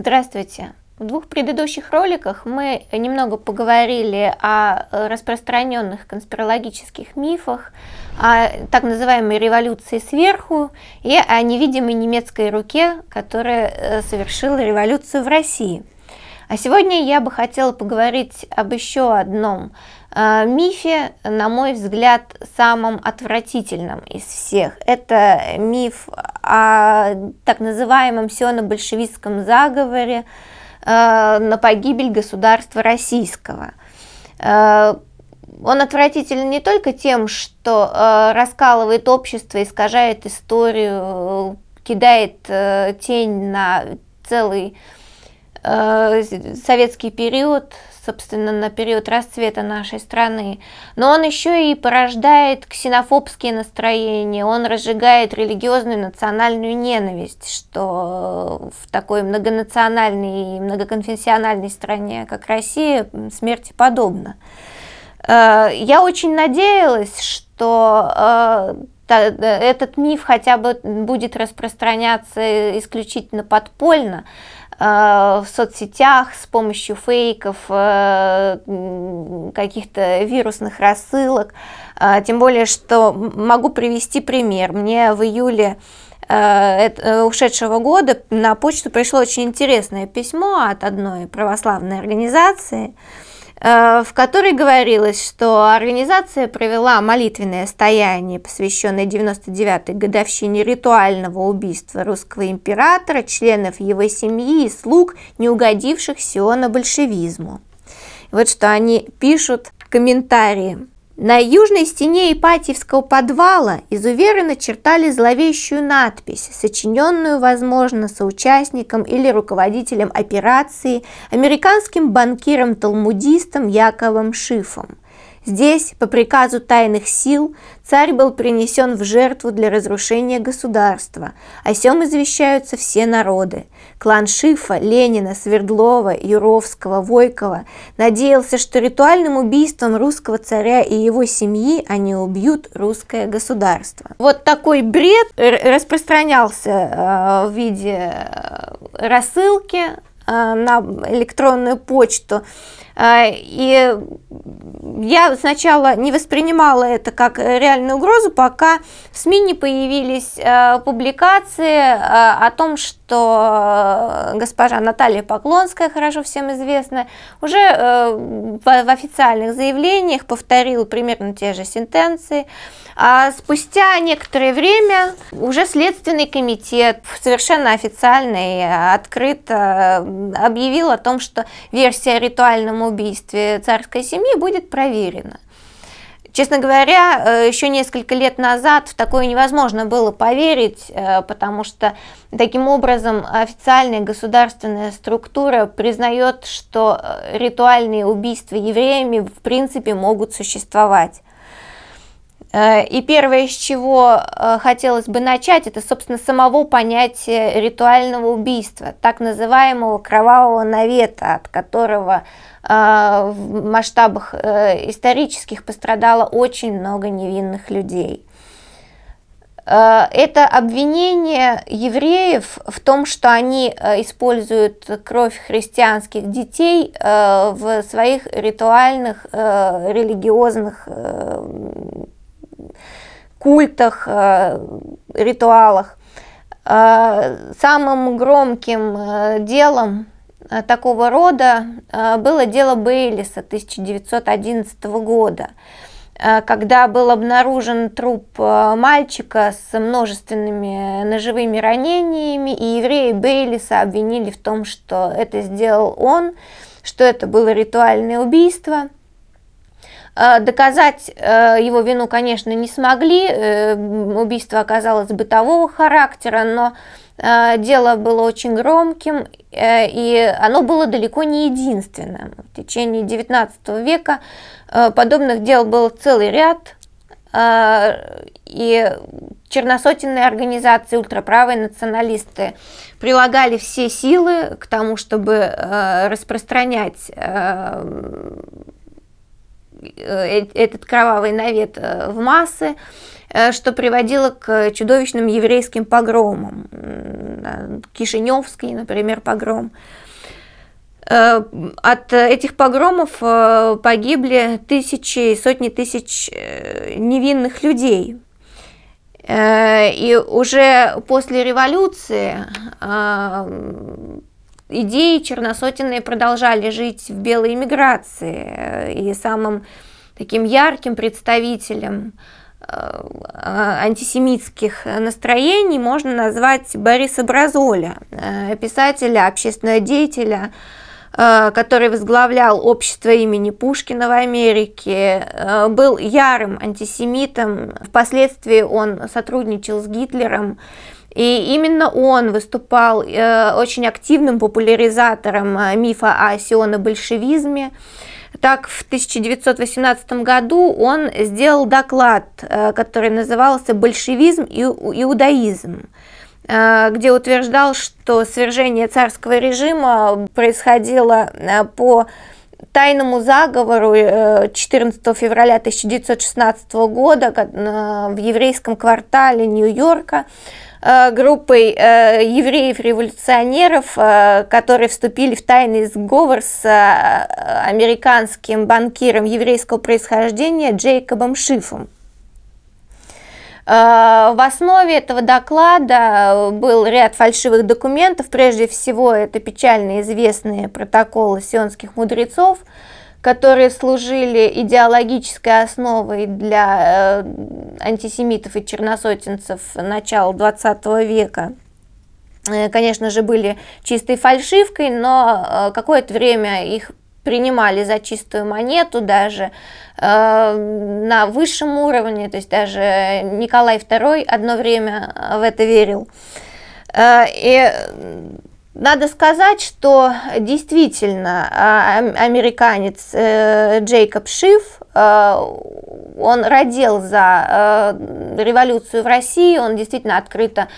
Здравствуйте! В двух предыдущих роликах мы немного поговорили о э, распространенных конспирологических мифах, о так называемой революции сверху и о невидимой немецкой руке, которая э, совершила революцию в России. А сегодня я бы хотела поговорить об еще одном э, мифе, на мой взгляд, самым отвратительным из всех. Это миф о так называемом сионо-большевистском заговоре э, на погибель государства российского. Э, он отвратителен не только тем, что э, раскалывает общество, искажает историю, кидает тень на целый советский период, собственно, на период расцвета нашей страны, но он еще и порождает ксенофобские настроения, он разжигает религиозную национальную ненависть, что в такой многонациональной и многоконфессиональной стране, как Россия, смерти подобно. Э, я очень надеялась, что э, э, этот миф хотя бы будет распространяться исключительно подпольно, Э, в соцсетях с помощью фейков, э, каких-то вирусных рассылок. Э, тем более, что могу привести пример. Мне в июле ушедшего года на почту пришло очень интересное письмо от одной православной организации, Э, в которой говорилось, что организация провела молитвенное стояние, посвященное 99-й годовщине ритуального убийства русского императора, членов его семьи и слуг, не угодивших Сиона большевизму. Вот что они пишут в комментарии. На южной стене Ипатьевского подвала изуверы начертали зловещую надпись, сочиненную, возможно, соучастником или руководителем операции, американским банкиром-талмудистом Яковом Шифом. Здесь, по приказу тайных сил, царь был принесен в жертву для разрушения государства. О сем извещаются все народы. Клан Шифа, Ленина, Свердлова, Юровского, Войкова надеялся, что ритуальным убийством русского царя и его семьи они убьют русское государство. Вот такой бред распространялся э, в виде э, рассылки э, на электронную почту Э, и я сначала не воспринимала это как реальную угрозу, пока в СМИ не появились э, публикации э, о том, что госпожа Наталья Поклонская, хорошо всем известная, уже в официальных заявлениях повторила примерно те же сентенции. А спустя некоторое время уже Следственный комитет совершенно официально и открыто объявил о том, что версия о ритуальном убийстве царской семьи будет проверено. Честно говоря, э, еще несколько лет назад в такое невозможно было поверить, э, потому что таким образом официальная государственная структура признает, что э, ритуальные убийства евреями в принципе могут существовать. Э, и первое, с чего э, хотелось бы начать, это, собственно, самого понятия ритуального убийства, так называемого кровавого навета, от которого э, в масштабах исторических пострадало очень много невинных людей. Это обвинение евреев в том, что они используют кровь христианских детей в своих ритуальных религиозных культах, э, ритуалах. Э, самым громким э, делом такого рода было дело Бейлиса 1911 года, когда был обнаружен труп мальчика с множественными ножевыми ранениями, и евреи Бейлиса обвинили в том, что это сделал он, что это было ритуальное убийство – Э, доказать э, его вину, конечно, не смогли. Э, убийство оказалось бытового характера, но дело было очень громким, и оно было далеко не единственным. В течение XIX века подобных дел был целый ряд. И черносотенные организации, ультраправые националисты прилагали все силы к тому, чтобы распространять Э, этот кровавый навет э, в массы, э, что приводило к чудовищным еврейским погромам. Кишиневский, например, погром. От этих погромов погибли тысячи, сотни тысяч невинных людей. И уже после революции идеи черносотенные продолжали жить в белой эмиграции, э, и самым таким ярким представителем э, антисемитских настроений можно назвать Бориса Бразоля, э, писателя, общественного деятеля, который возглавлял общество имени Пушкина в Америке, был ярым антисемитом. Впоследствии он сотрудничал с Гитлером, и именно он выступал э, очень активным популяризатором э, мифа о сионо-большевизме. Так, в 1918 году он сделал доклад, э, который назывался «Большевизм и иудаизм», где утверждал, что свержение царского режима происходило по тайному заговору 14 февраля 1916 года в еврейском квартале Нью-Йорка, Э, группой э, евреев-революционеров, э, которые вступили в тайный сговор с американским банкиром еврейского происхождения Джейкобом Шифом. В основе этого доклада был ряд фальшивых документов, прежде всего это печально известные протоколы сионских мудрецов – которые служили идеологической основой для э, антисемитов и черносотенцев начала 20 века, э, конечно же, были чистой фальшивкой, но э, какое-то время их принимали за чистую монету даже э, на высшем уровне, то есть даже Николай II одно время в это верил. Э, и надо сказать, что действительно а, американец э, Джейкоб Шиф, э, он родил за э, революцию в России, он действительно открыто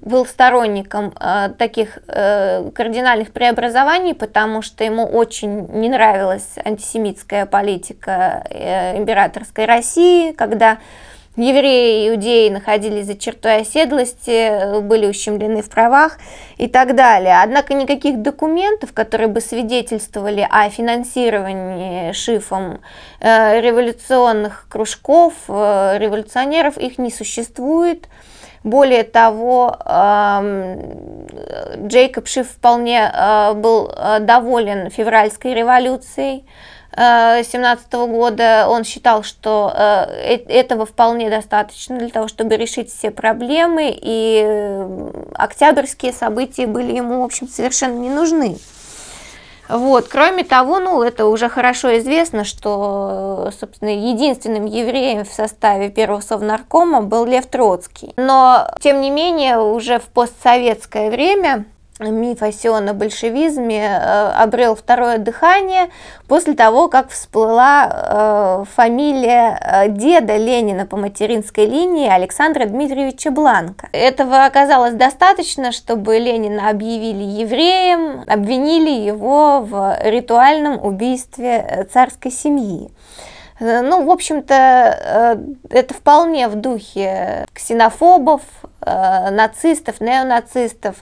был сторонником таких кардинальных преобразований, потому что ему очень не нравилась антисемитская политика императорской России, когда евреи и иудеи находились за чертой оседлости, э, были ущемлены в правах и так далее. Однако никаких документов, которые бы свидетельствовали о финансировании шифом э, революционных кружков, э, революционеров, их не существует. Более того, эм, Джейкоб Шиф вполне был доволен февральской революцией, 2017 года он считал, что э, э, этого вполне достаточно для того, чтобы решить все проблемы, и э, октябрьские события были ему, в общем, совершенно не нужны. Вот. Кроме того, ну, это уже хорошо известно, что, собственно, единственным евреем в составе первого совнаркома был Лев Троцкий. Но, тем не менее, уже в постсоветское время миф о сионо-большевизме э, обрел второе дыхание после того, как всплыла э, фамилия э, деда Ленина по материнской линии Александра Дмитриевича Бланка. Этого оказалось достаточно, чтобы Ленина объявили евреем, обвинили его в ритуальном убийстве царской семьи. Ну, в общем-то, это вполне в духе ксенофобов, Э, нацистов, неонацистов,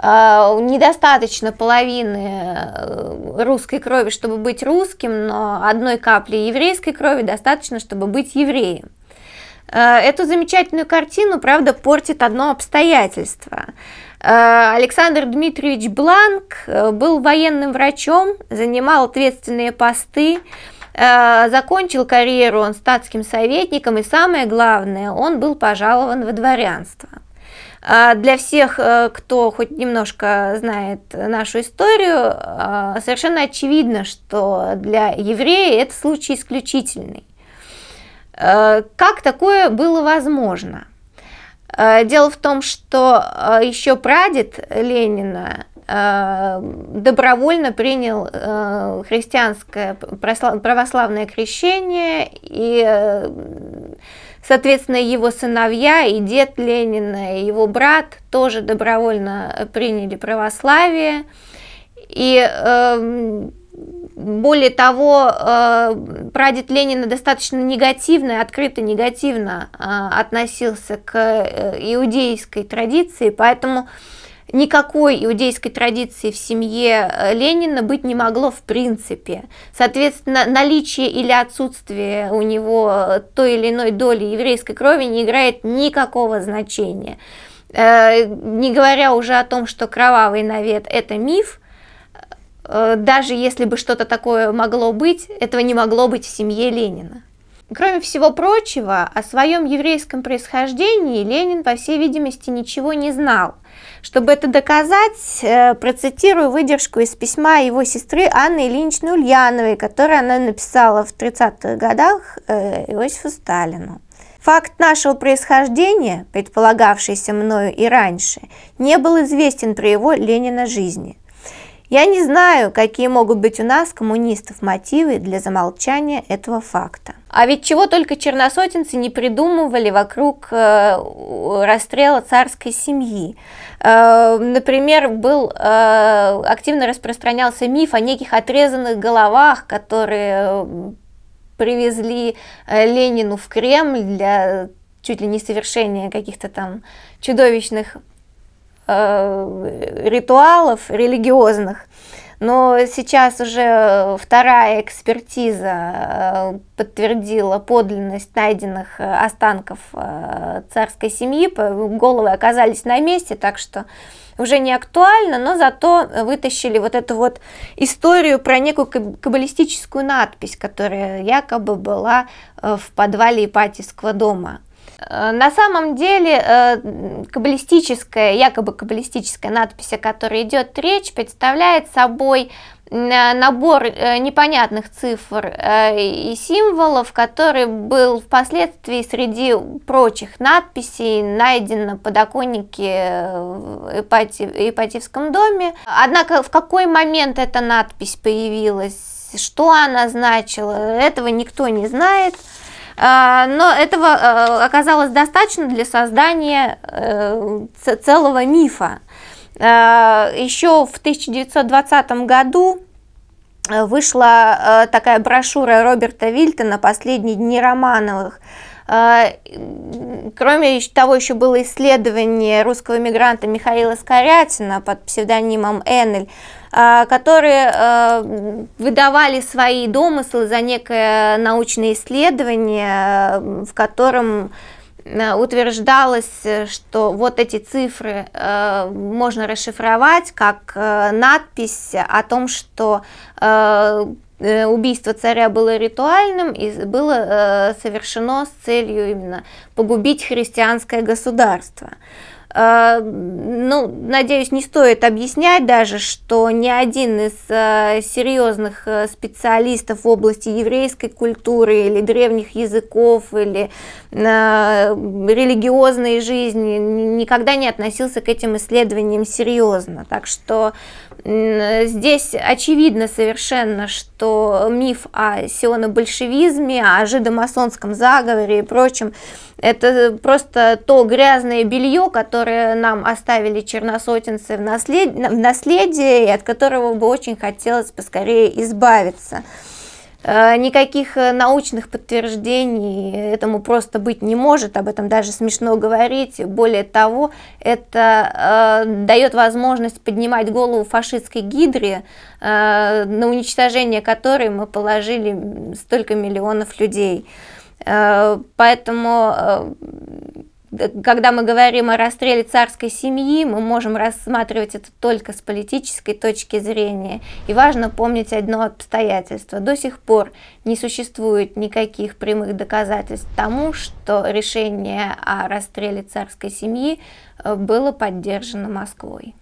э, недостаточно половины э, русской крови, чтобы быть русским, но одной капли еврейской крови достаточно, чтобы быть евреем. Эту замечательную картину, правда, портит одно обстоятельство. Александр Дмитриевич Бланк был военным врачом, занимал ответственные посты, закончил карьеру он статским советником, и самое главное, он был пожалован во дворянство. А для всех, э, кто хоть немножко знает нашу историю, а, совершенно очевидно, что для еврея это случай исключительный. Э, как такое было возможно? Э, дело в том, что еще прадед Ленина добровольно принял христианское православное крещение и Соответственно, его сыновья и дед Ленина, и его брат тоже добровольно э, приняли православие. И э, более того, э, прадед Ленина достаточно негативно, открыто негативно э, относился к э, иудейской традиции, поэтому никакой иудейской традиции в семье э, Ленина быть не могло в принципе. Соответственно, наличие или отсутствие у него э, той или иной доли еврейской крови не играет никакого значения. Э, не говоря уже о том, что кровавый навет – это миф, даже если бы что-то такое могло быть, этого не могло быть в семье Ленина. Кроме всего прочего, о своем еврейском происхождении Ленин, по всей видимости, ничего не знал. Чтобы это доказать, э, процитирую выдержку из письма его сестры Анны Ильиничны Ульяновой, которое она написала в 30-х годах э, Иосифу Сталину. Факт нашего происхождения, предполагавшийся мною и раньше, не был известен при его Ленина жизни – я не знаю, какие могут быть у нас, коммунистов, мотивы для замолчания этого факта. А ведь чего только черносотенцы не придумывали вокруг э, расстрела царской семьи. Э, например, был, э, активно распространялся миф о неких отрезанных головах, которые э, привезли э, Ленину в Кремль для чуть ли не совершения каких-то там чудовищных э, ритуалов религиозных. Э, но сейчас уже э, вторая экспертиза э, подтвердила подлинность найденных э, останков царской семьи. Головы оказались на месте, так что уже не актуально, но зато вытащили вот эту вот историю про некую каббалистическую надпись, которая якобы была в подвале Ипатьевского дома. Э, на самом деле э, каббалистическая, якобы каббалистическая надпись, о которой идет речь, представляет собой э, набор непонятных цифр и символов, который был впоследствии среди прочих надписей найден на подоконнике Ипатьев, Ипатьевском доме. Однако в какой момент эта надпись появилась, что она значила, этого никто не знает. А, но этого э, оказалось достаточно для создания э, целого мифа. А, Еще в 1920 году э, вышла такая брошюра Роберта Вильтона «Последние дни Романовых», а, кроме того, еще было исследование русского мигранта Михаила Скорятина под псевдонимом Энель, а, которые а, выдавали свои домыслы за некое научное исследование, в котором утверждалось, что вот эти цифры э, можно расшифровать как э, надпись о том, что Э, убийство царя было ритуальным и было э, совершено с целью именно погубить христианское государство. Э, ну, надеюсь, не стоит объяснять даже, что ни один из серьезных специалистов в области еврейской культуры или древних языков или религиозной жизни никогда не относился к этим исследованиям серьезно. Так что Здесь очевидно совершенно, что миф о сионо-большевизме, о жидомасонском заговоре и прочем, это просто то грязное белье, которое нам оставили черносотенцы в, наслед... в наследие, и от которого бы очень хотелось поскорее избавиться. Э, никаких э, научных подтверждений этому просто быть не может, об этом даже смешно говорить. Более того, это э, дает возможность поднимать голову фашистской гидре, э, на уничтожение которой мы положили столько миллионов людей. Э, поэтому Э, когда мы говорим о расстреле царской семьи, мы можем рассматривать это только с политической точки зрения. И важно помнить одно обстоятельство. До сих пор не существует никаких прямых доказательств тому, что решение о расстреле царской семьи э, было поддержано Москвой.